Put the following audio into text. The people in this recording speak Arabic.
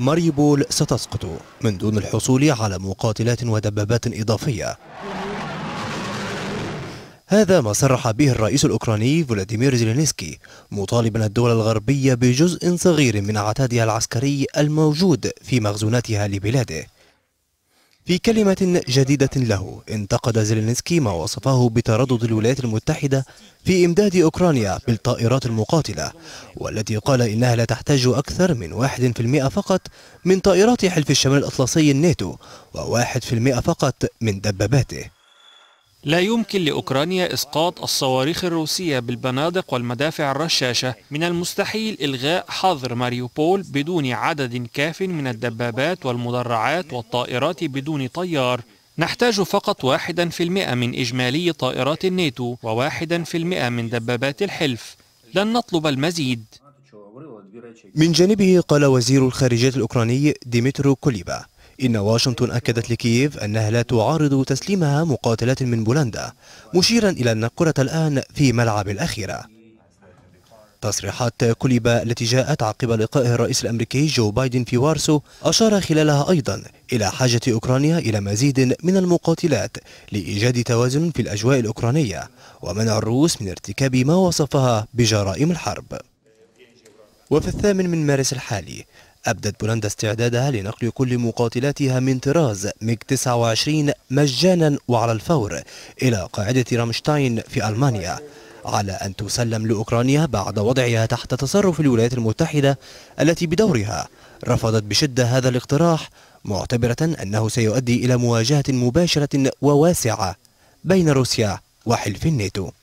ماريبول ستسقط من دون الحصول على مقاتلات ودبابات إضافية هذا ما صرح به الرئيس الأوكراني فولاديمير زيلينسكي مطالبا الدول الغربية بجزء صغير من عتادها العسكري الموجود في مخزوناتها لبلاده في كلمة جديدة له انتقد زيلينسكي ما وصفه بتردد الولايات المتحدة في إمداد أوكرانيا بالطائرات المقاتلة والتي قال إنها لا تحتاج أكثر من 1% فقط من طائرات حلف الشمال الأطلسي الناتو و1% فقط من دباباته لا يمكن لأوكرانيا إسقاط الصواريخ الروسية بالبنادق والمدافع الرشاشة من المستحيل إلغاء حظر ماريوبول بدون عدد كاف من الدبابات والمدرعات والطائرات بدون طيار نحتاج فقط واحدا في المئة من إجمالي طائرات الناتو وواحدا في المئة من دبابات الحلف لن نطلب المزيد من جانبه قال وزير الخارجية الأوكراني ديمترو كوليبا إن واشنطن أكدت لكييف أنها لا تعارض تسليمها مقاتلات من بولندا مشيرا إلى أن الكرة الآن في ملعب الأخيرة تصريحات كوليبا التي جاءت عقب لقائه الرئيس الأمريكي جو بايدن في وارسو أشار خلالها أيضا إلى حاجة أوكرانيا إلى مزيد من المقاتلات لإيجاد توازن في الأجواء الأوكرانية ومنع الروس من ارتكاب ما وصفها بجرائم الحرب وفي الثامن من مارس الحالي أبدت بولندا استعدادها لنقل كل مقاتلاتها من طراز ميج 29 مجانا وعلى الفور إلى قاعدة رامشتاين في ألمانيا على أن تسلم لأوكرانيا بعد وضعها تحت تصرف الولايات المتحدة التي بدورها رفضت بشدة هذا الاقتراح معتبرة أنه سيؤدي إلى مواجهة مباشرة وواسعة بين روسيا وحلف الناتو